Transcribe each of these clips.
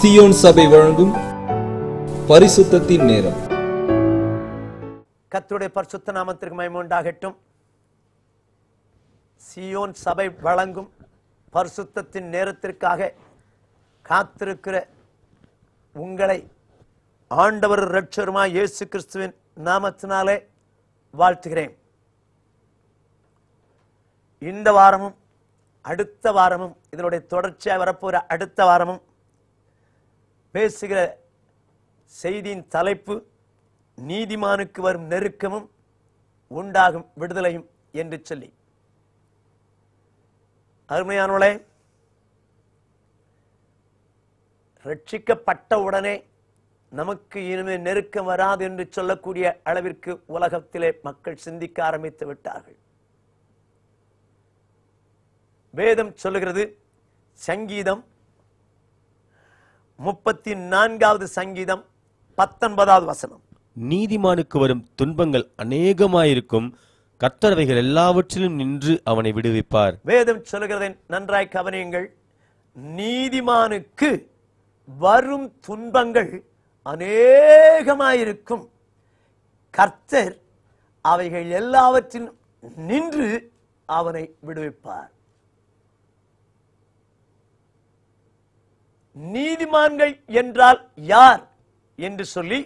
Zion சபை வழங்கும் பரிசுத்தத்தின் நேரம் கத்துடைய பரிசுத்த நாமத்திற்கு மைமுண்டாகட்டும் சியோன் சபை வழங்கும் பரிசுத்தத்தின் நேரத்திற்காக காத்திருக்கிற உங்களை ஆண்டவர் ரட்சருமா இயேசு கிறிஸ்துவின் நாமத்தினாலே வாழ்த்துகிறேன் இந்த வாரமும் அடுத்த வாரமும் இதனுடைய தொடர்ச்சியாக வரப்போகிற அடுத்த வாரமும் பேசுகிற செய்தியின் தலைப்பு நீதிமானுக்கு வரும் நெருக்கமும் உண்டாகும் விடுதலையும் என்று சொல்லி அருமையானவளே ரட்சிக்கப்பட்ட உடனே நமக்கு இனிமே நெருக்கம் வராது என்று சொல்லக்கூடிய அளவிற்கு உலகத்திலே மக்கள் சிந்திக்க ஆரம்பித்து விட்டார்கள் வேதம் சொல்லுகிறது சங்கீதம் முப்பத்தி நான்காவது சங்கீதம் பத்தொன்பதாவது வசனம் நீதிமானுக்கு வரும் துன்பங்கள் அநேகமாயிருக்கும் கர்த்தரவைகள் எல்லாவற்றிலும் நின்று அவனை விடுவிப்பார் வேதம் சொல்லுகிறதை நன்றாய் கவனியுங்கள் நீதிமானுக்கு வரும் துன்பங்கள் அநேகமாயிருக்கும் கர்த்தர் அவைகள் எல்லாவற்றிலும் நின்று அவனை விடுவிப்பார் நீதிமான்கள் என்றால் யார் என்று சொல்லி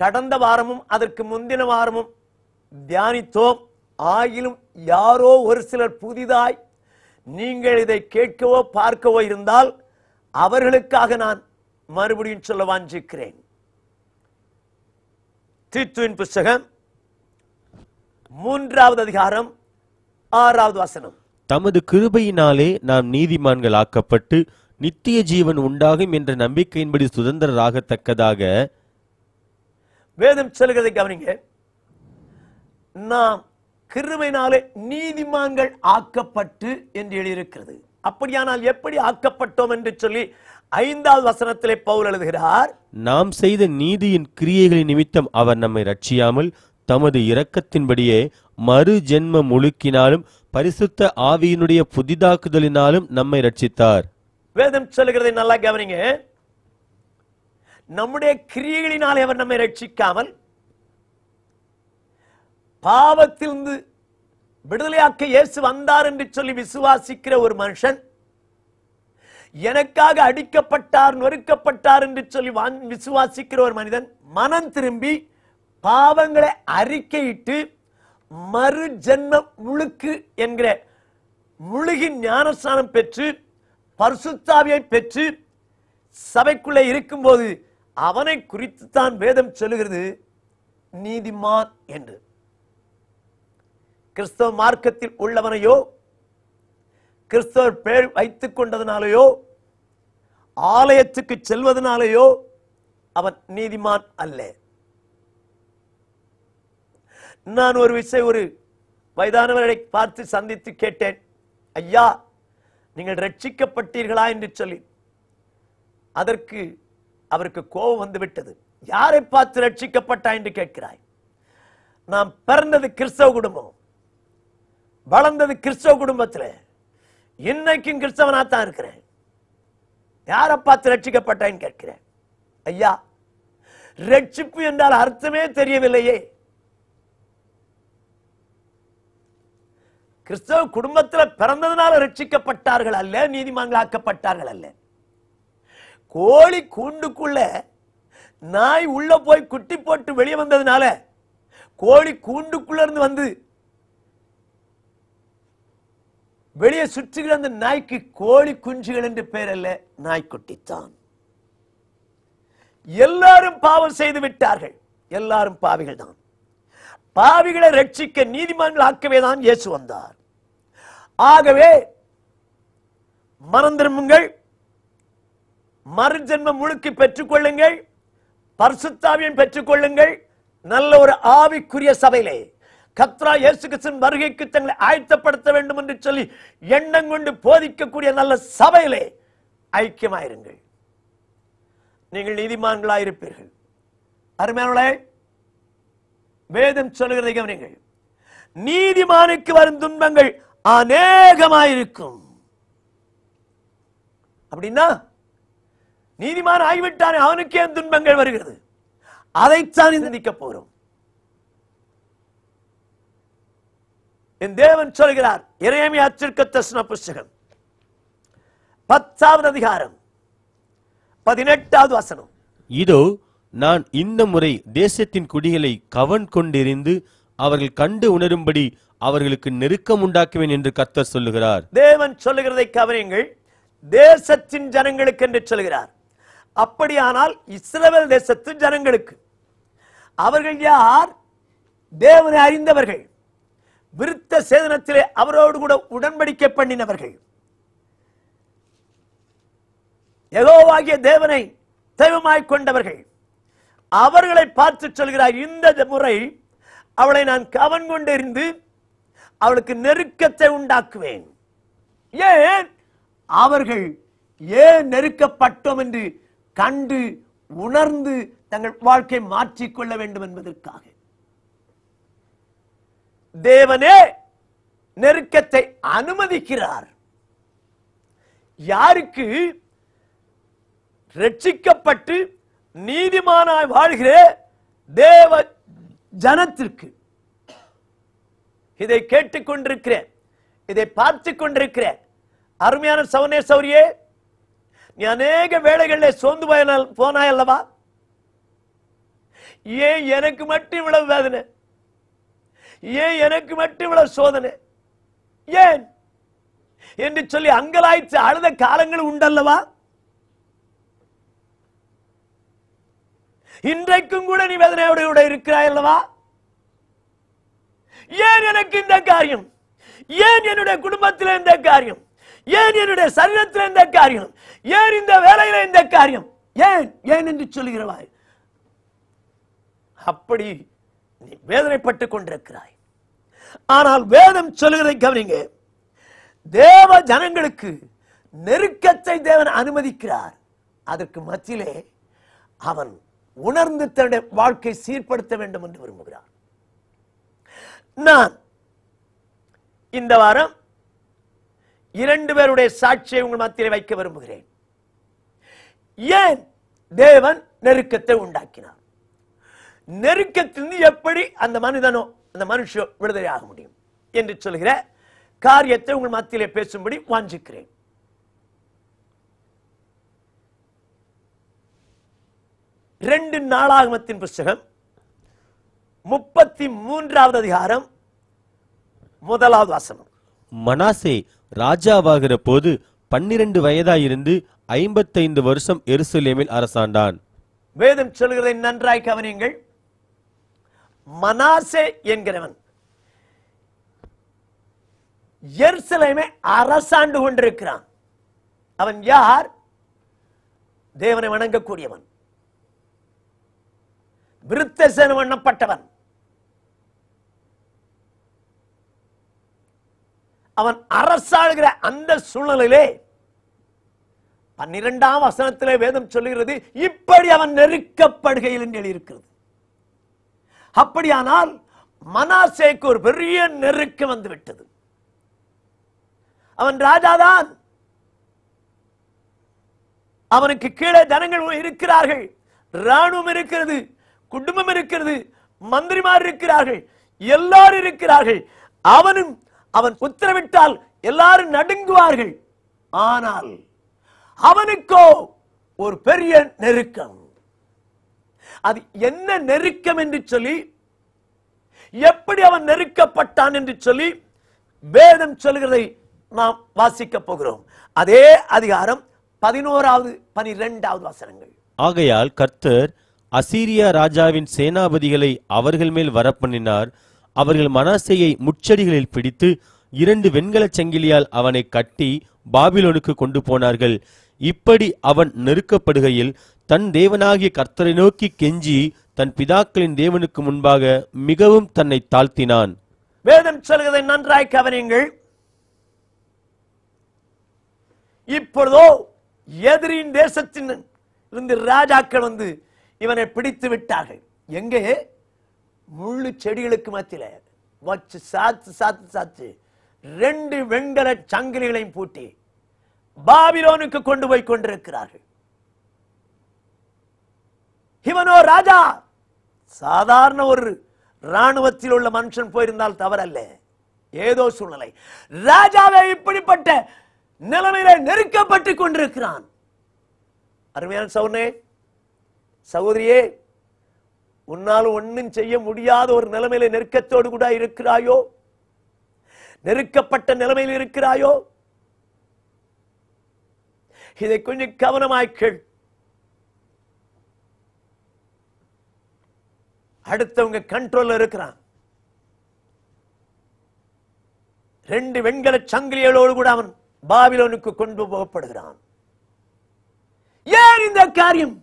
கடந்த வாரமும் அதற்கு முந்தின வாரமும் தியானித்தோம் ஆயிலும் யாரோ ஒரு சிலர் புதிதாய் நீங்கள் இதை கேட்கவோ பார்க்கவோ இருந்தால் அவர்களுக்காக நான் மறுபடியும் சொல்ல வாஞ்சிக்கிறேன் தீத்துவின் புஸ்தகம் மூன்றாவது அதிகாரம் ஆறாவது வசனம் தமது கிருபையினாலே நாம் நீதிமான்கள் ஆக்கப்பட்டு நித்திய ஜீவன் உண்டாகும் என்ற நம்பிக்கையின்படி தக்கதாக வேதம் சொல்கிறதை கவனிங்க நாம் கிருமையினாலே நீதிமான்கள் ஆக்கப்பட்டு என்று எழுதியிருக்கிறது அப்படியானால் எப்படி ஆக்கப்பட்டோம் என்று சொல்லி ஐந்தாவது வசனத்திலே பவுல் எழுதுகிறார் நாம் செய்த நீதியின் கிரியைகளின் நிமித்தம் அவர் நம்மை ரட்சியாமல் தமது இரக்கத்தின்படியே மறு ஜென்ம முழுக்கினாலும் பரிசுத்த ஆவியினுடைய புதிதாக்குதலினாலும் நம்மை ரட்சித்தார் வேதம் சொல்லுகிறதை நல்லா கவனிங்க நம்முடைய கிரியைகளினால் அவர் நம்மை ரட்சிக்காமல் பாவத்திலிருந்து விடுதலையாக்க இயேசு வந்தார் என்று சொல்லி விசுவாசிக்கிற ஒரு மனுஷன் எனக்காக அடிக்கப்பட்டார் நொறுக்கப்பட்டார் என்று சொல்லி விசுவாசிக்கிற ஒரு மனிதன் மனம் திரும்பி பாவங்களை அறிக்கையிட்டு மறு ஜென்மம் முழுக்கு என்கிற முழுகின் ஞானஸ்தானம் பெற்று பரிசுத்தாவியை பெற்று சபைக்குள்ளே இருக்கும்போது அவனை குறித்து தான் வேதம் சொல்லுகிறது நீதிமான் என்று கிறிஸ்தவ மார்க்கத்தில் உள்ளவனையோ கிறிஸ்தவர் பேர் வைத்துக் கொண்டதனாலேயோ ஆலயத்துக்கு செல்வதனாலேயோ அவன் நீதிமான் அல்ல நான் ஒரு விஷயம் ஒரு வயதானவர்களை பார்த்து சந்தித்து கேட்டேன் ஐயா நீங்கள் ரட்சிக்கப்பட்டீர்களா என்று சொல்லி அதற்கு அவருக்கு கோபம் வந்துவிட்டது யாரை பார்த்து ரட்சிக்கப்பட்டா என்று கேட்கிறாய் நாம் பிறந்தது கிறிஸ்தவ குடும்பம் வளர்ந்தது கிறிஸ்தவ குடும்பத்தில் இன்னைக்கும் கிறிஸ்தவனா தான் இருக்கிறேன் யாரை பார்த்து ரட்சிக்கப்பட்டாய் கேட்கிறேன் ஐயா ரட்சிப்பு என்றால் அர்த்தமே தெரியவில்லையே கிறிஸ்தவ குடும்பத்தில் பிறந்ததுனால ரட்சிக்கப்பட்டார்கள் அல்ல நீதிமன்றாக்கப்பட்டார்கள் அல்ல கோழி கூண்டுக்குள்ள நாய் உள்ள போய் குட்டி போட்டு வெளியே வந்ததுனால கோழி கூண்டுக்குள்ள இருந்து வந்து வெளியே சுற்றுகிற அந்த நாய்க்கு கோழி குஞ்சுகள் என்று பெயர் அல்ல நாய்க்குட்டித்தான் எல்லாரும் பாவம் செய்து விட்டார்கள் எல்லாரும் பாவிகள் தான் பாவிகளை ரட்சிக்க நீதிமன்றம் ஆக்கவே தான் இயேசு வந்தார் ஆகவே மறந்திரும்புங்கள் மறுஜென்மம் பெற்றுக் கொள்ளுங்கள் பரிசுத்தாவியம் பெற்றுக்கொள்ளுங்கள் நல்ல ஒரு ஆவிக்குரிய சபையிலே கத்ரா இயேசு கிருஷ்ணன் வருகைக்கு தங்களை ஆயத்தப்படுத்த வேண்டும் என்று சொல்லி எண்ணம் கொண்டு போதிக்கக்கூடிய நல்ல சபையிலே ஐக்கியமாயிருங்கள் நீங்கள் நீதிமான்களாயிருப்பீர்கள் அருமையானே வேதம் சொல்லுகிறதை கவனிங்கள் நீதிமானுக்கு வரும் துன்பங்கள் அநேகமாயிருக்கும் அப்படின்னா நீதிமான் ஆகிவிட்டான் அவனுக்கே துன்பங்கள் வருகிறது அதைத்தான் சிந்திக்க போறோம் என் தேவன் சொல்கிறார் இறையமி திருக்க தர்சன புஸ்தகம் பத்தாவது அதிகாரம் பதினெட்டாவது வசனம் இதோ நான் இந்த முறை தேசத்தின் குடிகளை கவன் கொண்டிருந்து அவர்கள் கண்டு உணரும்படி அவர்களுக்கு நெருக்கம் உண்டாக்குவேன் என்று கத்தர் சொல்லுகிறார் தேவன் சொல்லுகிறதை கவனியுங்கள் தேசத்தின் ஜனங்களுக்கு என்று சொல்கிறார் அப்படியானால் இஸ்ரவேல் தேசத்தின் ஜனங்களுக்கு அவர்கள் யார் தேவனை அறிந்தவர்கள் விருத்த சேதனத்திலே அவரோடு கூட உடன்படிக்கை பண்ணினவர்கள் எகோவாகிய தேவனை தெய்வமாய் கொண்டவர்கள் அவர்களை பார்த்து சொல்கிறார் இந்த முறை அவளை நான் கவன் கொண்டிருந்து அவளுக்கு நெருக்கத்தை உண்டாக்குவேன் ஏன் அவர்கள் ஏன் நெருக்கப்பட்டோம் என்று கண்டு உணர்ந்து தங்கள் வாழ்க்கை மாற்றிக்கொள்ள வேண்டும் என்பதற்காக தேவனே நெருக்கத்தை அனுமதிக்கிறார் யாருக்கு ரட்சிக்கப்பட்டு நீதிமானாய் வாழ்கிற தேவ ஜனத்திற்கு இதை கொண்டிருக்கிறேன் இதை பார்த்து கொண்டிருக்கிறேன் அருமையான சவுனே சௌரியே நீ அநேக வேலைகளில் சோர்ந்து போனாய் அல்லவா ஏன் எனக்கு மட்டும் இவ்வளவு வேதனை ஏன் எனக்கு மட்டும் இவ்வளவு சோதனை ஏன் என்று சொல்லி அங்கலாய்ச்சி அழுத காலங்கள் உண்டல்லவா இன்றைக்கும் கூட நீ வேதனையோடு கூட இருக்கிறாய் அல்லவா ஏன் எனக்கு இந்த காரியம் ஏன் என்னுடைய குடும்பத்தில் இந்த காரியம் ஏன் என்னுடைய சரீரத்தில் இந்த காரியம் ஏன் இந்த வேலையில இந்த காரியம் ஏன் ஏன் என்று சொல்கிறவாய் அப்படி நீ வேதனைப்பட்டுக் கொண்டிருக்கிறாய் ஆனால் வேதம் சொல்லுகிறதை கவனிங்க தேவ ஜனங்களுக்கு நெருக்கத்தை தேவன் அனுமதிக்கிறார் அதற்கு மத்தியிலே அவன் உணர்ந்து தன்னுடைய வாழ்க்கை சீர்படுத்த வேண்டும் என்று விரும்புகிறார் நான் இந்த வாரம் இரண்டு பேருடைய சாட்சியை உங்கள் மத்தியில் வைக்க விரும்புகிறேன் ஏன் தேவன் நெருக்கத்தை உண்டாக்கினார் நெருக்கத்திலிருந்து எப்படி அந்த மனிதனோ அந்த மனுஷோ விடுதலை ஆக முடியும் என்று சொல்கிற காரியத்தை உங்கள் மத்தியிலே பேசும்படி வாஞ்சிக்கிறேன் ரெண்டு நாளாகமத்தின் புஸ்தகம் முப்பத்தி மூன்றாவது அதிகாரம் முதலாவது வாசனம் மனாசே ராஜாவாகிற போது பன்னிரண்டு வயதாயிருந்து ஐம்பத்தைந்து வருஷம் எருசலேமில் அரசாண்டான் வேதம் சொல்கிறதை நன்றாய் கவனியுங்கள் மனாசே என்கிறவன் எருசலேமை அரசாண்டு கொண்டிருக்கிறான் அவன் யார் தேவனை வணங்கக்கூடியவன் விருத்தசனம் எண்ணப்பட்டவன் அவன் அரசாளுகிற அந்த சூழ்நிலையிலே பன்னிரெண்டாம் வசனத்திலே வேதம் சொல்லுகிறது இப்படி அவன் நெருக்கப்படுகையில் எழுதியிருக்கிறது அப்படியானால் மனாசேக்கு ஒரு பெரிய நெருக்கம் வந்துவிட்டது அவன் ராஜாதான் அவனுக்கு கீழே தனங்கள் இருக்கிறார்கள் ராணுவம் இருக்கிறது குடும்பம் இருக்கிறது மந்திரிமார் இருக்கிறார்கள் எல்லாரும் இருக்கிறார்கள் அவனும் அவன் உத்தரவிட்டால் எல்லாரும் நடுங்குவார்கள் ஆனால் அவனுக்கோ ஒரு பெரிய நெருக்கம் அது என்ன நெருக்கம் என்று சொல்லி எப்படி அவன் நெருக்கப்பட்டான் என்று சொல்லி வேதம் சொல்கிறதை நாம் வாசிக்க போகிறோம் அதே அதிகாரம் பதினோராவது பனிரெண்டாவது வசனங்கள் ஆகையால் கர்த்தர் அசீரியா ராஜாவின் சேனாபதிகளை அவர்கள் மேல் வரப்பண்ணினார் அவர்கள் மனாசையை முச்சடிகளில் பிடித்து இரண்டு வெண்கலச் சங்கிலியால் அவனை கட்டி பாபிலோனுக்கு கொண்டு போனார்கள் இப்படி அவன் நெருக்கப்படுகையில் தன் தேவனாகிய கர்த்தரை நோக்கி கெஞ்சி தன் பிதாக்களின் தேவனுக்கு முன்பாக மிகவும் தன்னை தாழ்த்தினான் வேதம் சொல்கிறதை நன்றாய் கவனியுங்கள் இப்பொழுதோ எதிரியின் தேசத்தின் இருந்து ராஜாக்கள் வந்து இவனை பிடித்து விட்டார்கள் எங்கே முழு செடிகளுக்கு மத்தியில் வச்சு சாத்து சாத்து சாத்து ரெண்டு வெண்கல சங்கிலிகளையும் பூட்டி பாபிலோனுக்கு கொண்டு போய் கொண்டிருக்கிறார்கள் இவனோ ராஜா சாதாரண ஒரு ராணுவத்தில் உள்ள மனுஷன் போயிருந்தால் தவறல்ல ஏதோ சூழ்நிலை ராஜாவை இப்படிப்பட்ட நிலைமையில நெருக்கப்பட்டுக் கொண்டிருக்கிறான் அருமையான சவுனே சகோதரியே உன்னால் ஒன்றும் செய்ய முடியாத ஒரு நிலைமையில நெருக்கத்தோடு கூட இருக்கிறாயோ நெருக்கப்பட்ட நிலைமையில் இருக்கிறாயோ இதை கொஞ்சம் கவனமாய் கேள் அடுத்தவங்க கண்ட்ரோல் இருக்கிறான் ரெண்டு வெண்கல சங்கிலிகளோடு கூட அவன் பாபிலோனுக்கு கொண்டு போகப்படுகிறான் ஏன் இந்த காரியம்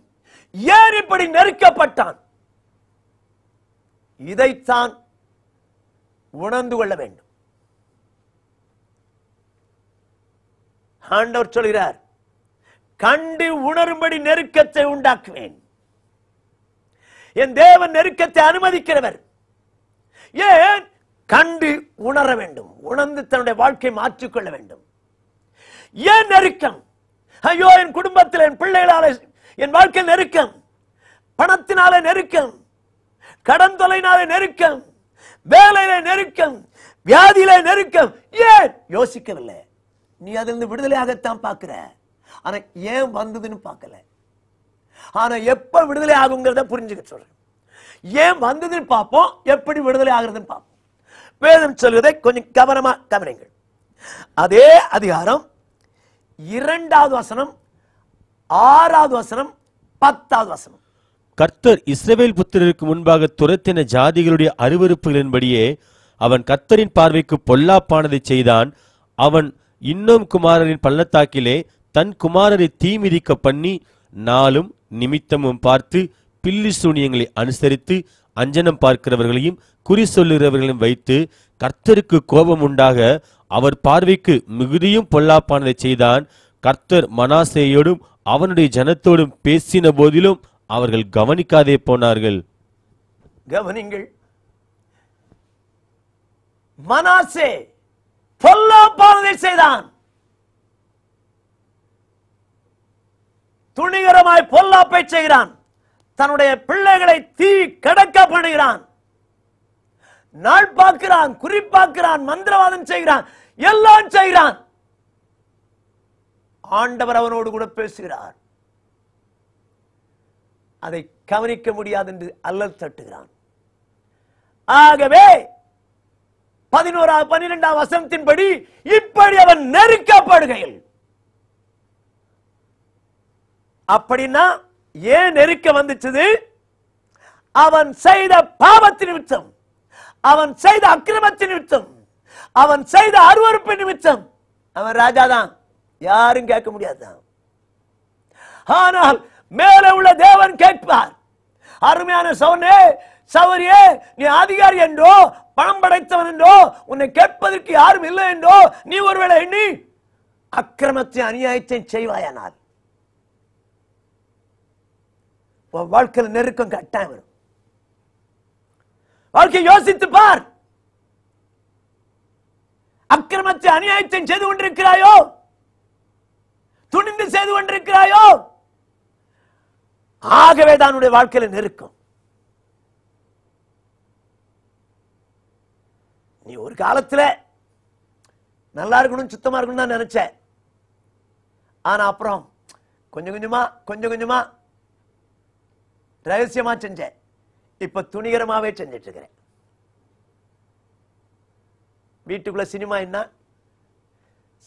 ஏன் இப்படி நெருக்கப்பட்டான் இதைத்தான் உணர்ந்து கொள்ள வேண்டும் ஆண்டவர் சொல்கிறார் கண்டு உணரும்படி நெருக்கத்தை உண்டாக்குவேன் என் தேவன் நெருக்கத்தை அனுமதிக்கிறவர் ஏன் கண்டு உணர வேண்டும் உணர்ந்து தன்னுடைய வாழ்க்கை மாற்றிக்கொள்ள வேண்டும் ஏன் நெருக்கம் ஐயோ என் குடும்பத்தில் என் பிள்ளைகளால் என் வாழ்க்கை நெருக்கம் பணத்தினால நெருக்கம் கடன் தொலைனால நெருக்கம் வேலையில நெருக்கம் வியாதியில நெருக்கம் ஏன் யோசிக்கவில்லை நீ அதுல இருந்து விடுதலையாகத்தான் பார்க்கிற ஆனா ஏன் வந்ததுன்னு பார்க்கல ஆனா எப்ப விடுதலை ஆகுங்கிறத புரிஞ்சுக்க சொல்றேன் ஏன் வந்ததுன்னு பார்ப்போம் எப்படி விடுதலை ஆகுறதுன்னு பார்ப்போம் வேதம் சொல்வதை கொஞ்சம் கவனமா கவனிங்கள் அதே அதிகாரம் இரண்டாவது வசனம் ஆறாவது வசனம் பத்தாவது வசனம் கர்த்தர் இஸ்ரவேல் புத்திரருக்கு முன்பாக துரத்தின ஜாதிகளுடைய அருவறுப்புகளின்படியே அவன் கர்த்தரின் பார்வைக்கு பொல்லாப்பானதை செய்தான் அவன் இன்னும் குமாரரின் பள்ளத்தாக்கிலே தன் குமாரரை தீமிதிக்க பண்ணி நாளும் நிமித்தமும் பார்த்து பில்லி சூனியங்களை அனுசரித்து அஞ்சனம் பார்க்கிறவர்களையும் குறி சொல்லுகிறவர்களையும் வைத்து கர்த்தருக்கு கோபம் உண்டாக அவர் பார்வைக்கு மிகுதியும் பொல்லாப்பானதை செய்தான் கர்த்தர் மனாசேயோடும் அவனுடைய ஜனத்தோடும் பேசின போதிலும் அவர்கள் கவனிக்காதே போனார்கள் கவனிங்கள் மனாசே பொல்லாப்பானதை செய்தான் துணிகரமாய் பொல்லாப்பை செய்கிறான் தன்னுடைய பிள்ளைகளை தீ கடக்க பண்ணுகிறான் நாள் பார்க்கிறான் குறிப்பாக்கிறான் மந்திரவாதம் செய்கிறான் எல்லாம் செய்கிறான் ஆண்டவர் அவனோடு கூட பேசுகிறார் அதை கவனிக்க முடியாது என்று அல்லல் தட்டுகிறான் ஆகவே பதினோரா பன்னிரெண்டாம் வசனத்தின்படி இப்படி அவன் நெருக்கப்படுகையில் அப்படின்னா ஏன் நெருக்க வந்துச்சது அவன் செய்த பாவத்தின் நிமித்தம் அவன் செய்த அக்கிரமத்தின் நிமித்தம் அவன் செய்த அருவறுப்பு நிமித்தம் அவன் ராஜாதான் யாரும் கேட்க முடியாது ஆனால் மேலே உள்ள தேவன் கேட்பார் அருமையான சவுனே சவரியே நீ அதிகாரி என்றோ பணம் படைத்தவன் என்றோ உன்னை கேட்பதற்கு யாரும் இல்லை என்றோ நீ ஒருவேளை எண்ணி அக்கிரமத்தை அநியாயத்தை செய்வாயானால் வாழ்க்கையில் நெருக்கம் கட்டாயம் வரும் வாழ்க்கையை யோசித்து பார் அக்கிரமத்தை அநியாயத்தை செய்து கொண்டிருக்கிறாயோ துணிந்து செய்து கொண்டிருக்கிறாயோ ஆகவே தான் வாழ்க்கையில் நெருக்கம் நீ ஒரு காலத்தில் நல்லா இருக்கணும் சுத்தமா இருக்கணும் தான் நினச்ச அப்புறம் கொஞ்சம் கொஞ்சமா கொஞ்சம் கொஞ்சமா ரகசியமா செஞ்ச இப்ப துணிகரமாவே செஞ்சிட்டு இருக்கிறேன் வீட்டுக்குள்ள சினிமா என்ன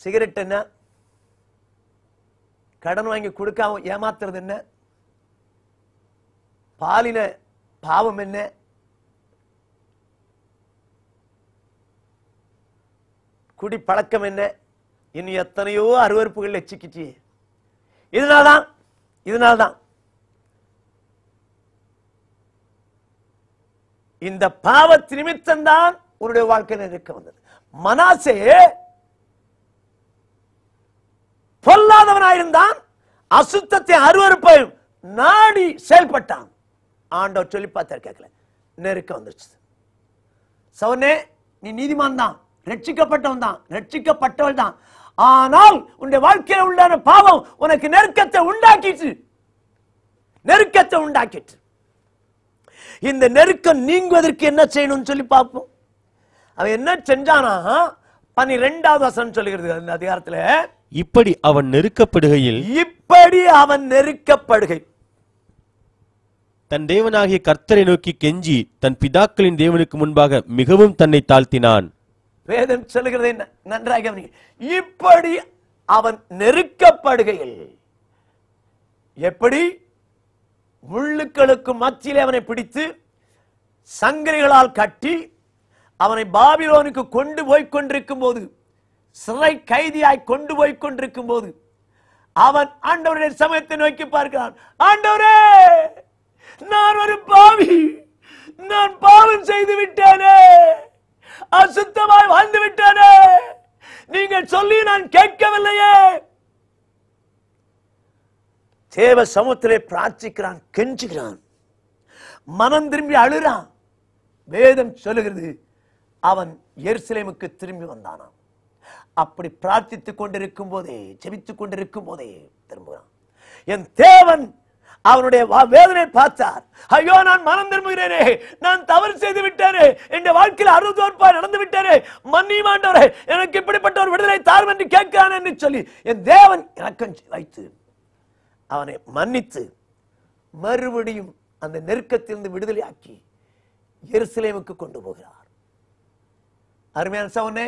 சிகரெட் என்ன கடன் வாங்கி கொடுக்காம ஏமாத்துறது என்ன பாலின பாவம் என்ன குடி பழக்கம் என்ன இன்னும் எத்தனையோ அருவறுப்புகள் எச்சிக்கிச்சு இதனால்தான் இதனால்தான் இந்த பாவ நிமித்தம்தான் உன்னுடைய வாழ்க்கையில் இருக்க வந்தது மனாசே பொல்லாதவனாயிருந்தான் அசுத்தத்தை அருவறுப்பை நாடி செயல்பட்டான் ஆண்டவர் சொல்லி பார்த்தார் கேட்கல நெருக்க வந்துருச்சு சவனே நீ நீதிமான் தான் ரட்சிக்கப்பட்டவன் தான் ரட்சிக்கப்பட்டவள் தான் ஆனால் உன்னுடைய வாழ்க்கையில் உண்டான பாவம் உனக்கு நெருக்கத்தை உண்டாக்கிட்டு நெருக்கத்தை உண்டாக்கிட்டு இந்த நெருக்கம் நீங்குவதற்கு என்ன செய்யணும்னு சொல்லி பார்ப்போம் அவன் என்ன செஞ்சானா பனிரெண்டாவது வசனம் சொல்லுகிறது அந்த அதிகாரத்துல இப்படி அவன் நெருக்கப்படுகையில் இப்படி அவன் நெருக்கப்படுகை தன் தேவனாகிய கர்த்தரை நோக்கி கெஞ்சி தன் பிதாக்களின் தேவனுக்கு முன்பாக மிகவும் தன்னை தாழ்த்தினான் வேதம் சொல்லுகிறது என்ன நன்றாக இப்படி அவன் நெருக்கப்படுகையில் எப்படி முள்ளுக்களுக்கு மத்தியில் அவனை பிடித்து சங்கரிகளால் கட்டி அவனை பாபிலோனுக்கு கொண்டு போய் கொண்டிருக்கும் போது சிறை கைதியாய் கொண்டு போய் கொண்டிருக்கும் போது அவன் ஆண்டவருடைய சமயத்தை நோக்கி பார்க்கிறான் ஆண்டவரே நான் ஒரு பாவி நான் பாவம் செய்து விட்டேனே அசுத்தமாய் வாழ்ந்து விட்டேனே நீங்கள் சொல்லி நான் கேட்கவில்லையே தேவ சமூகத்திலே பிரார்த்திக்கிறான் கெஞ்சுகிறான் மனம் திரும்பி அழுறான் வேதம் சொல்லுகிறது அவன் எருசலேமுக்கு திரும்பி வந்தானாம் அப்படி பிரார்த்தித்துக் கொண்டிருக்கும் போதே ஜெபித்துக் கொண்டிருக்கும் போதே திரும்புகிறான் என் தேவன் அவனுடைய வேதனை பார்த்தார் ஐயோ நான் மனம் திரும்புகிறேனே நான் தவறு செய்து விட்டேனே என் வாழ்க்கையில் அறுதோற்பா நடந்து விட்டேனே மன்னியுமாண்டவரே எனக்கு இப்படிப்பட்ட ஒரு விடுதலை தாரும் என்று கேட்கிறான் என்று சொல்லி என் தேவன் இறக்கம் வைத்து அவனை மன்னித்து மறுபடியும் அந்த நெருக்கத்திலிருந்து விடுதலையாக்கி எருசலேமுக்கு கொண்டு போகிறார் அருமையான சவுனே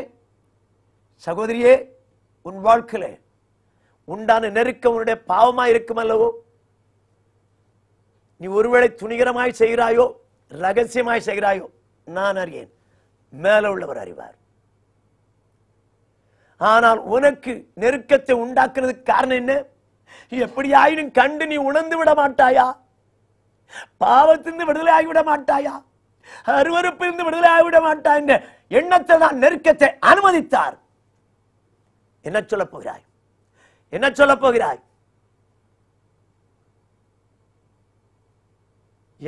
சகோதரியே உன் வாழ்க்கையில உண்டான நெருக்கம் உன்னுடைய பாவமாய் இருக்கும் அல்லவோ நீ ஒருவேளை துணிகரமாய் செய்கிறாயோ ரகசியமாய் செய்கிறாயோ நான் அறியேன் மேல உள்ளவர் அறிவார் ஆனால் உனக்கு நெருக்கத்தை உண்டாக்குறதுக்கு காரணம் என்ன எப்படியாயினும் கண்டு நீ உணர்ந்து விட மாட்டாயா பாவத்திலிருந்து விடுதலை ஆகிவிட மாட்டாயா அருவறுப்பிலிருந்து விடுதலை ஆகிவிட மாட்டாய் எண்ணத்தை தான் நெருக்கத்தை அனுமதித்தார் என்ன சொல்ல போகிறாய் என்ன சொல்ல போகிறாய்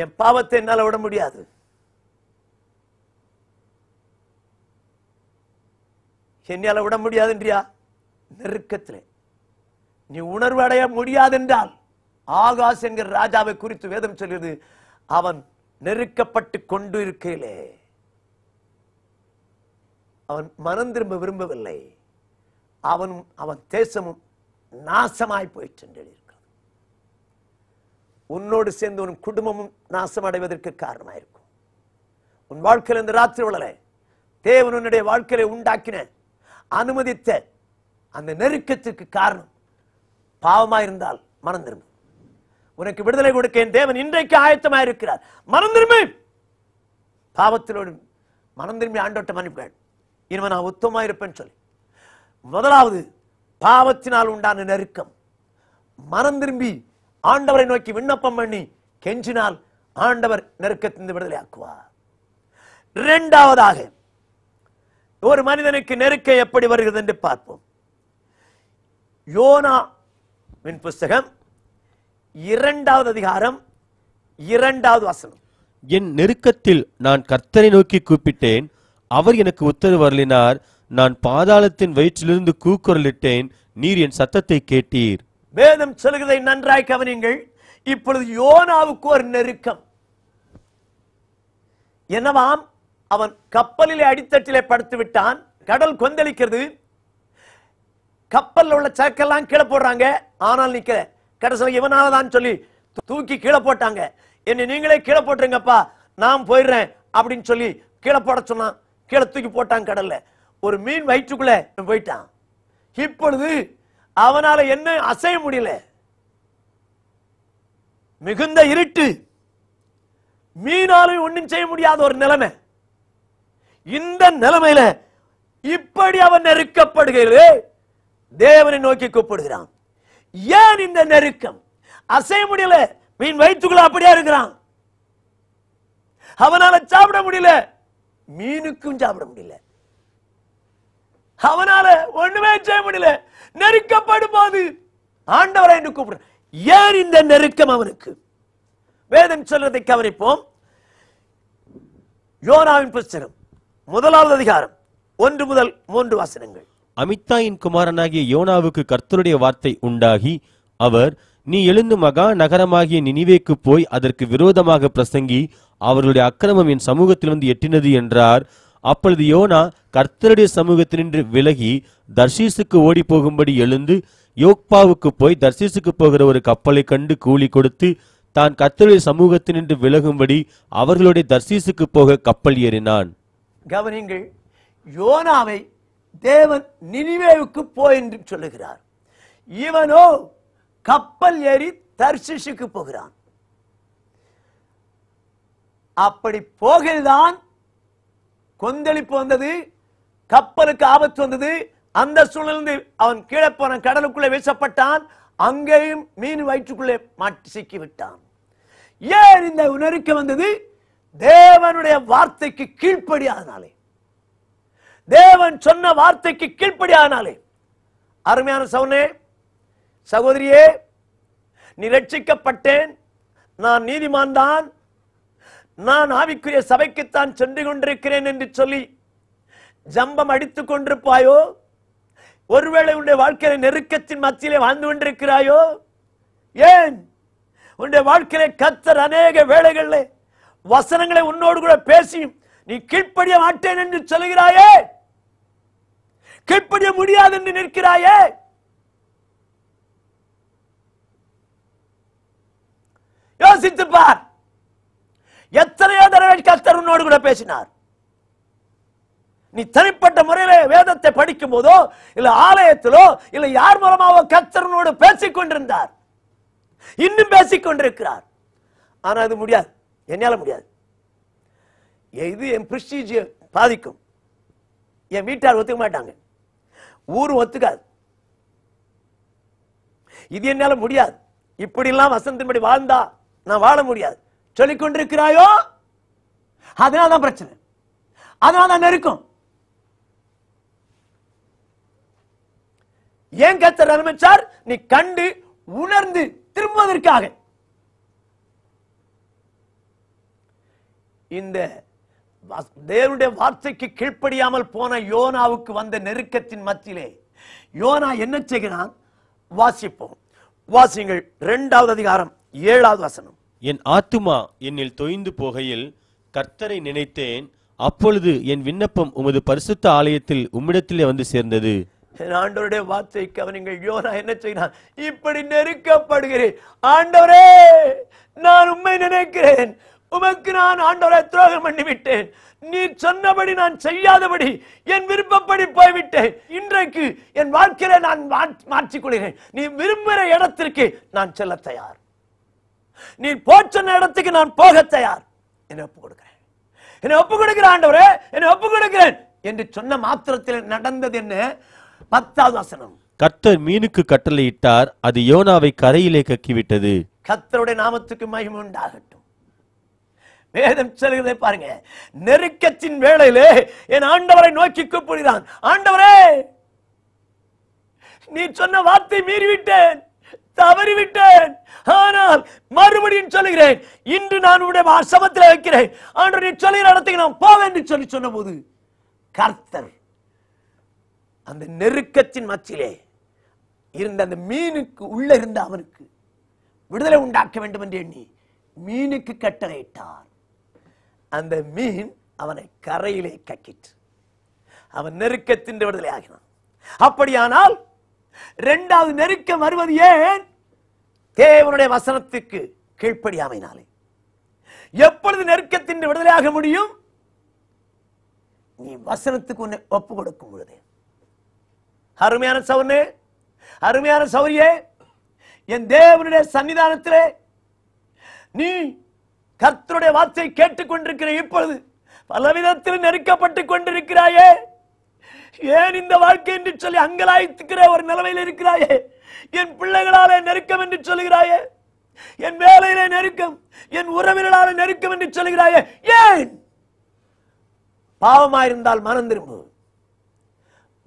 என் பாவத்தை என்னால் விட முடியாது என்னால் விட முடியாது என்றியா நெருக்கத்தில் நீ உணர்வு அடைய முடியாது என்றால் ஆகாஷ் என்கிற ராஜாவை குறித்து வேதம் சொல்கிறது அவன் நெருக்கப்பட்டு கொண்டு இருக்கையிலே அவன் மனம் திரும்ப விரும்பவில்லை அவனும் அவன் தேசமும் நாசமாய் போயிற்று என்று எழுதியிருக்கிறது உன்னோடு சேர்ந்து உன் குடும்பமும் நாசம் அடைவதற்கு காரணமாயிருக்கும் உன் வாழ்க்கையில் இந்த ராத்திரி வளர தேவன் உன்னுடைய வாழ்க்கையை உண்டாக்கின அனுமதித்த அந்த நெருக்கத்திற்கு காரணம் பாவமாயிருந்தால் மனம் திரும்ப உனக்கு விடுதலை கொடுக்க என் தேவன் இன்றைக்கு ஆயத்தமாயிருக்கிறார் மனம் திரும்பி பாவத்திலோடு மனம் திரும்பி ஆண்டோட்டம் அனுப்புகிறேன் இனிமே நான் உத்தமா இருப்பேன்னு சொல்லி முதலாவது பாவத்தினால் உண்டான நெருக்கம் மனம் திரும்பி ஆண்டவரை நோக்கி விண்ணப்பம் பண்ணி கெஞ்சினால் ஆண்டவர் நெருக்கத்திலிருந்து விடுதலை ஆக்குவார் இரண்டாவதாக ஒரு மனிதனுக்கு நெருக்கம் எப்படி வருகிறது என்று பார்ப்போம் யோனா மின் புஸ்தகம் இரண்டாவது அதிகாரம் இரண்டாவது வசனம் என் நெருக்கத்தில் நான் கர்த்தரை நோக்கி கூப்பிட்டேன் அவர் எனக்கு உத்தரவு அருளினார் நான் பாதாளத்தின் வயிற்றிலிருந்து கூக்குரலிட்டேன் நீர் என் சத்தத்தை கேட்டீர் வேதம் சொல்கிறதை நன்றாய் கவனியுங்கள் இப்பொழுது யோனாவுக்கு ஒரு நெருக்கம் என்னவாம் அவன் கப்பலிலே அடித்தட்டிலே படுத்து விட்டான் கடல் கொந்தளிக்கிறது கப்பலில் உள்ள சக்கெல்லாம் கீழே போடுறாங்க ஆனால் நிக்க கடைசியில் இவனாலதான் சொல்லி தூக்கி கீழே போட்டாங்க என்னை நீங்களே கீழே போட்டுருங்கப்பா நான் போயிடுறேன் அப்படின்னு சொல்லி கீழே போட சொன்னான் கீழே தூக்கி போட்டான் கடல்ல ஒரு மீன் வயிற்றுக்குள்ள போயிட்டான் இப்பொழுது அவனால என்ன அசைய முடியல மிகுந்த இருட்டு மீனாலும் ஒன்றும் செய்ய முடியாத ஒரு நிலைமை இந்த நிலைமையில இப்படி அவன் நெருக்கப்படுகிறது தேவனை நோக்கி கூப்பிடுகிறான் ஏன் இந்த நெருக்கம் அசைய முடியல மீன் வயிற்றுக்குள்ள அப்படியா இருக்கிறான் அவனால சாப்பிட முடியல மீனுக்கும் சாப்பிட முடியல அவனால ஒண்ணுமே செய்ய முடியல நெருக்கப்படும் போது ஆண்டவரை என்று கூப்பிடுறான் ஏன் இந்த நெருக்கம் அவனுக்கு வேதம் சொல்றதை கவனிப்போம் யோனாவின் புஸ்தகம் முதலாவது அதிகாரம் ஒன்று முதல் மூன்று வாசனங்கள் அமித்தாயின் குமாரனாகிய யோனாவுக்கு கர்த்தருடைய வார்த்தை உண்டாகி அவர் நீ எழுந்து மகா நகரமாகிய நினைவேக்கு போய் அதற்கு விரோதமாக பிரசங்கி அவர்களுடைய அக்கிரமம் என் சமூகத்தில் வந்து எட்டினது என்றார் அப்பொழுது யோனா கர்த்தருடைய சமூகத்தினின்று விலகி தர்ஷீசுக்கு ஓடி போகும்படி எழுந்து யோக்பாவுக்கு போய் தர்ஷீசுக்கு போகிற ஒரு கப்பலை கண்டு கூலி கொடுத்து தான் கர்த்தருடைய சமூகத்தினின்று விலகும்படி அவர்களுடைய தர்சீசுக்கு போக கப்பல் ஏறினான் கவனிங்கள் யோனாவை தேவன் நினிவேவுக்கு போ என்று சொல்லுகிறார் இவனோ கப்பல் ஏறி தர்சிஷுக்கு போகிறான் அப்படி போகில்தான் கொந்தளிப்பு வந்தது கப்பலுக்கு ஆபத்து வந்தது அந்த சூழலிருந்து அவன் கீழே போன கடலுக்குள்ளே வீசப்பட்டான் அங்கேயும் மீன் வயிற்றுக்குள்ளே மாட்டி சிக்கி விட்டான் ஏன் இந்த உணர்க்க வந்தது தேவனுடைய வார்த்தைக்கு கீழ்ப்படியாதனாலே தேவன் சொன்ன வார்த்தைக்கு கீழ்ப்படியாதனாலே அருமையான சவுனே சகோதரியே நீ ரட்சிக்கப்பட்டேன் நான் நீதிமான் தான் நான் ஆவிக்குரிய சபைக்குத்தான் சென்று கொண்டிருக்கிறேன் என்று சொல்லி ஜம்பம் அடித்துக் கொண்டிருப்பாயோ ஒருவேளை உடைய வாழ்க்கையில நெருக்கத்தின் மத்தியிலே வாழ்ந்து கொண்டிருக்கிறாயோ ஏன் உடைய வாழ்க்கையில கத்தர் அநேக வேலைகளில் வசனங்களை உன்னோடு கூட பேசி நீ கீழ்ப்படிய மாட்டேன் என்று சொல்கிறாயே கீழ்ப்படிய முடியாது என்று நிற்கிறாயே யோசித்துப்பார் எத்தனையோ தடவை கத்தர் உன்னோடு கூட பேசினார் நீ தனிப்பட்ட முறையில வேதத்தை படிக்கும் போதோ இல்ல ஆலயத்திலோ இல்ல யார் மூலமாவோ கத்தரனோடு பேசிக் கொண்டிருந்தார் இன்னும் பேசிக் கொண்டிருக்கிறார் ஆனா அது முடியாது என்னால முடியாது இது என் பிரிஸ்டீஜிய பாதிக்கும் என் வீட்டார் ஒத்துக்க மாட்டாங்க ஊர் ஒத்துக்காது இது என்னால முடியாது இப்படி எல்லாம் வசந்தபடி வாழ்ந்தா நான் வாழ முடியாது சொல்லிக்கொண்டிருக்கிறாயோ கொண்டிருக்கிறாயோ அதனால தான் பிரச்சனை அதனால தான் நெருக்கம் ஏன் கத்த அனுமதிச்சார் நீ கண்டு உணர்ந்து திரும்புவதற்காக இந்த தேவனுடைய வார்த்தைக்கு கீழ்ப்படியாமல் போன யோனாவுக்கு வந்த நெருக்கத்தின் மத்தியிலே யோனா என்ன செய்கிறான் வாசிப்போம் வாசிங்கள் இரண்டாவது அதிகாரம் ஏழாவது வசனம் என் ஆத்துமா என்னில் தொய்ந்து போகையில் கர்த்தரை நினைத்தேன் அப்பொழுது என் விண்ணப்பம் உமது பரிசுத்த ஆலயத்தில் உம்மிடத்திலே வந்து சேர்ந்தது ஆண்டவருடைய வார்த்தை கவனிங்கள் யோனா என்ன செய்கிறான் இப்படி நெருக்கப்படுகிறேன் ஆண்டவரே நான் உண்மை நினைக்கிறேன் உமக்கு நான் ஆண்டவரை துரோகம் பண்ணிவிட்டேன் நீ சொன்னபடி நான் செய்யாதபடி என் விருப்பப்படி போய்விட்டேன் இன்றைக்கு என் வாழ்க்கையில நான் மாற்றிக் கொள்கிறேன் நீ விரும்புகிற இடத்திற்கு நான் செல்ல தயார் நீ போச்சன இடத்துக்கு நான் போக தயார் என்னை ஒப்பு கொடுக்கிறேன் என்னை ஒப்பு கொடுக்கிற ஆண்டவரே என்னை ஒப்பு கொடுக்கிறேன் என்று சொன்ன மாத்திரத்தில் நடந்தது என்ன பத்தாவது வசனம் கத்தர் மீனுக்கு கட்டளை இட்டார் அது யோனாவை கரையிலே கக்கிவிட்டது கத்தருடைய நாமத்துக்கு மகிமை உண்டாகட்டும் வேதம் சொல்கிறதை பாருங்க நெருக்கத்தின் வேலையிலே என் ஆண்டவரை நோக்கி கூப்பிடுகிறான் ஆண்டவரே நீ சொன்ன வார்த்தை மீறிவிட்டேன் தவறிவிட்டேன் ஆனால் மறுபடியும் சொல்லுகிறேன் இன்று நான் வைக்கிறேன் ஆண்டு நீ சொல்லி நான் போவேன் என்று சொல்லி கர்த்தர் அந்த நெருக்கத்தின் மச்சிலே இருந்த அந்த மீனுக்கு உள்ள இருந்த அவனுக்கு விடுதலை உண்டாக்க வேண்டும் என்று எண்ணி மீனுக்கு கட்டளையிட்டார் அந்த மீன் அவனை கரையிலே கக்கிட்டு அவன் நெருக்கத்தின் விடுதலை ஆகினான் அப்படியானால் இரண்டாவது நெருக்கம் வருவது ஏன் தேவனுடைய வசனத்துக்கு அமைனாலே எப்பொழுது நெருக்கத்தின் விடுதலையாக முடியும் நீ வசனத்துக்கு உன்னை ஒப்பு கொடுக்கும் பொழுது அருமையான சௌர்னே அருமையான சௌரியே என் தேவனுடைய சன்னிதானத்திலே நீ கர்த்தருடைய வார்த்தை கேட்டுக்கொண்டிருக்கிற இப்பொழுது பலவிதத்தில் நெருக்கப்பட்டு கொண்டிருக்கிறாயே ஏன் இந்த வாழ்க்கை என்று சொல்லி அங்கலாய்த்துக்கிற ஒரு நிலைமையில் இருக்கிறாயே என் பிள்ளைகளாலே நெருக்கம் என்று சொல்லுகிறாயே என் வேலையிலே நெருக்கம் என் உறவினர்களாலே நெருக்கம் என்று சொல்லுகிறாயே ஏன் பாவமாயிருந்தால் மனம்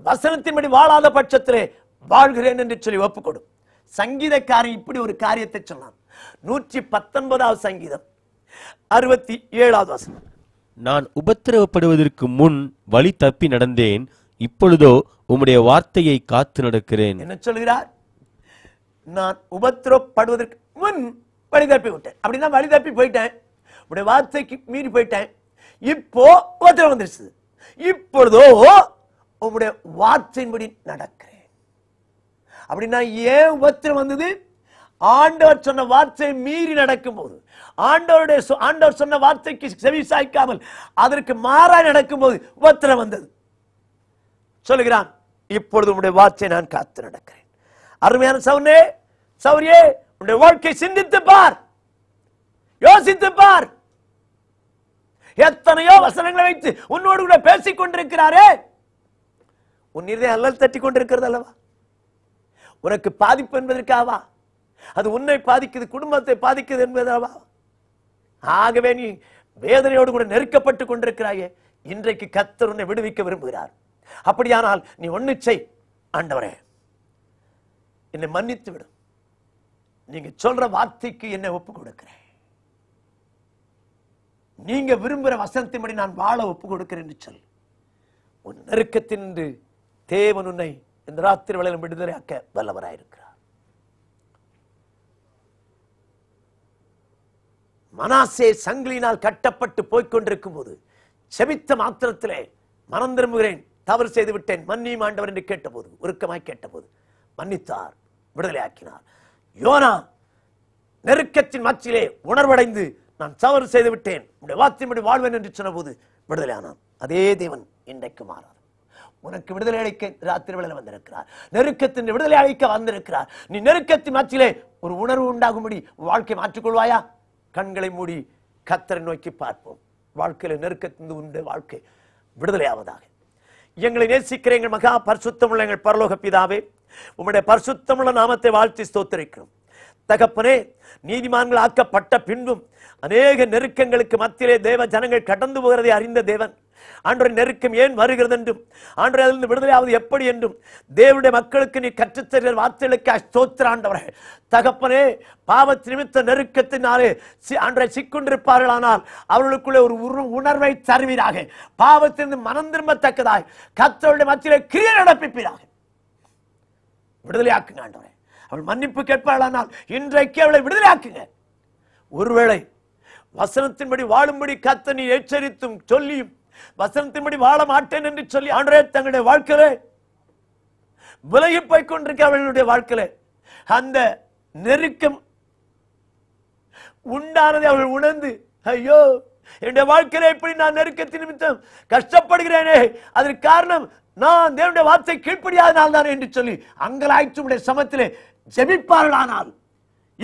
வசனத்தின்படி வாழாத பட்சத்திலே வாழ்கிறேன் என்று சொல்லி ஒப்புக்கொடும் சங்கீதக்காரன் இப்படி ஒரு காரியத்தை சொன்னான் நூற்றி பத்தொன்பதாவது சங்கீதம் அறுபத்தி ஏழாவது வசனம் நான் உபத்திரவப்படுவதற்கு முன் வழி தப்பி நடந்தேன் இப்பொழுதோ உம்முடைய வார்த்தையை காத்து நடக்கிறேன் என்ன சொல்கிறார் நான் உபத்திரப்படுவதற்கு முன் வழி தப்பி விட்டேன் அப்படின்னா வழி தப்பி போயிட்டேன் உடைய வார்த்தைக்கு மீறி போயிட்டேன் இப்போ உபத்திரம் வந்துருச்சு இப்பொழுதோ உம்முடைய வார்த்தையின்படி நடக்கிறேன் அப்படின்னா ஏன் உபத்திரம் வந்தது ஆண்டவர் சொன்ன வார்த்தை மீறி நடக்கும் போது ஆண்டவருடைய ஆண்டவர் சொன்ன வார்த்தைக்கு செவி சாய்க்காமல் அதற்கு மாறாய் நடக்கும் போது உபத்திரம் வந்தது சொல்லுகிறான் இப்பொழுது உடைய வார்த்தை நான் காத்து நடக்கிறேன் அருமையான சவுனே சௌரியே உடைய வாழ்க்கை சிந்தித்து பார் யோசித்து பார் எத்தனையோ வசனங்களை வைத்து உன்னோடு கூட பேசிக் கொண்டிருக்கிறாரே உன் இருதயம் அல்லல் தட்டி கொண்டிருக்கிறது அல்லவா உனக்கு பாதிப்பு என்பதற்காவா அது உன்னை பாதிக்குது குடும்பத்தை பாதிக்குது என்பதாவா ஆகவே நீ வேதனையோடு கூட நெருக்கப்பட்டுக் கொண்டிருக்கிறாயே இன்றைக்கு கத்தர் உன்னை விடுவிக்க விரும்புகிறார் அப்படியானால் நீ ஒன்று செய் ஆண்டவரே என்னை மன்னித்து விடும் நீங்க சொல்ற வார்த்தைக்கு என்னை ஒப்பு கொடுக்கிறேன் நீங்க விரும்புகிற வசனத்தின்படி நான் வாழ ஒப்பு கொடுக்கிறேன் என்று சொல் உன் நெருக்கத்தின்று தேவன் உன்னை இந்த ராத்திரி விடுதலை விடுதலையாக்க வல்லவராயிருக்கிறார் மனாசே சங்கிலினால் கட்டப்பட்டு போய்க் கொண்டிருக்கும் போது செபித்த மாத்திரத்திலே மனம் திரும்புகிறேன் தவறு செய்து விட்டேன் மன்னியும் ஆண்டவர் என்று கேட்டபோது உருக்கமாய் கேட்டபோது மன்னித்தார் விடுதலை ஆக்கினார் யோனா நெருக்கத்தின் மச்சிலே உணர்வடைந்து நான் தவறு செய்து விட்டேன் உடைய வாத்தியம்படி வாழ்வேன் என்று சொன்னபோது விடுதலையானான் அதே தேவன் இன்றைக்கு மாறார் உனக்கு விடுதலை அளிக்க ராத்திரி வேளையில் வந்திருக்கிறார் நெருக்கத்தின் விடுதலை அளிக்க வந்திருக்கிறார் நீ நெருக்கத்தின் மச்சிலே ஒரு உணர்வு உண்டாகும்படி வாழ்க்கை மாற்றிக்கொள்வாயா கண்களை மூடி கத்தரை நோக்கி பார்ப்போம் வாழ்க்கையில் நெருக்கத்தின் உண்டு வாழ்க்கை விடுதலையாவதாக எங்களை நேசிக்கிற எங்கள் மகா பரிசுத்தமுள்ள எங்கள் பரலோக பிதாவே உம்முடைய பரிசுத்தமுள்ள நாமத்தை வாழ்த்தி ஸ்தோத்திரிக்கிறோம் தகப்பனே நீதிமான்கள் ஆக்கப்பட்ட பின்பும் அநேக நெருக்கங்களுக்கு மத்தியிலே தேவ ஜனங்கள் கடந்து போகிறதை அறிந்த தேவன் ஆண்டவரின் நெருக்கம் ஏன் வருகிறது என்றும் ஆண்டவர் அதிலிருந்து விடுதலையாவது எப்படி என்றும் தேவனுடைய மக்களுக்கு நீ கற்றுத்தருகிற வார்த்தைகளுக்கு ஸ்தோத்திர ஆண்டவர்கள் தகப்பனே பாவ நிமித்த நெருக்கத்தினாலே அன்றை சிக்கொண்டிருப்பார்களானால் அவர்களுக்குள்ளே ஒரு உரு உணர்வை தருவீராக பாவத்திலிருந்து மனம் திரும்பத்தக்கதாக கத்தருடைய மத்தியிலே கிரிய நடப்பிப்பீராக விடுதலையாக்குங்க ஆண்டவரே அவள் மன்னிப்பு கேட்பாளானால் இன்றைக்கு அவளை விடுதலையாக்குங்க ஒருவேளை வசனத்தின்படி வாழும்படி கத்த நீ எச்சரித்தும் சொல்லியும் வசனத்தின்படி வாழ மாட்டேன் என்று சொல்லி ஆண்டரே தங்களுடைய வாழ்க்கையில விலகி போய் கொண்டிருக்க அவர்களுடைய வாழ்க்கையில அந்த நெருக்கம் உண்டானதை அவள் உணர்ந்து ஐயோ என்னுடைய வாழ்க்கையில எப்படி நான் நெருக்கத்தின் நிமித்தம் கஷ்டப்படுகிறேனே அதற்கு காரணம் நான் தேவனுடைய வார்த்தை கீழ்ப்படியாதனால் தான் என்று சொல்லி அங்கலாய்ச்சியுடைய சமத்திலே ஜெபிப்பார்களானால்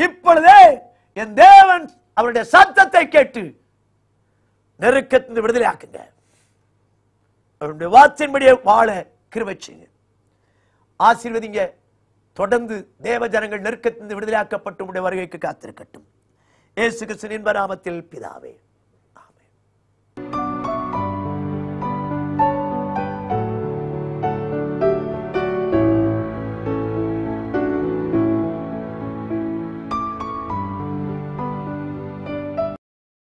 இப்பொழுதே என் தேவன் அவருடைய சத்தத்தை கேட்டு நெருக்கத்திலிருந்து விடுதலை ஆக்குங்க அவருடைய வாத்தின்படிய வாழ கிருவச்சிங்க ஆசீர்வதிங்க தொடர்ந்து தேவ ஜனங்கள் நெருக்கத்தின் விடுதலையாக்கப்பட்டு உடைய வருகைக்கு காத்திருக்கட்டும் ஏசு கிருஷ்ணன் நாமத்தில் பிதாவே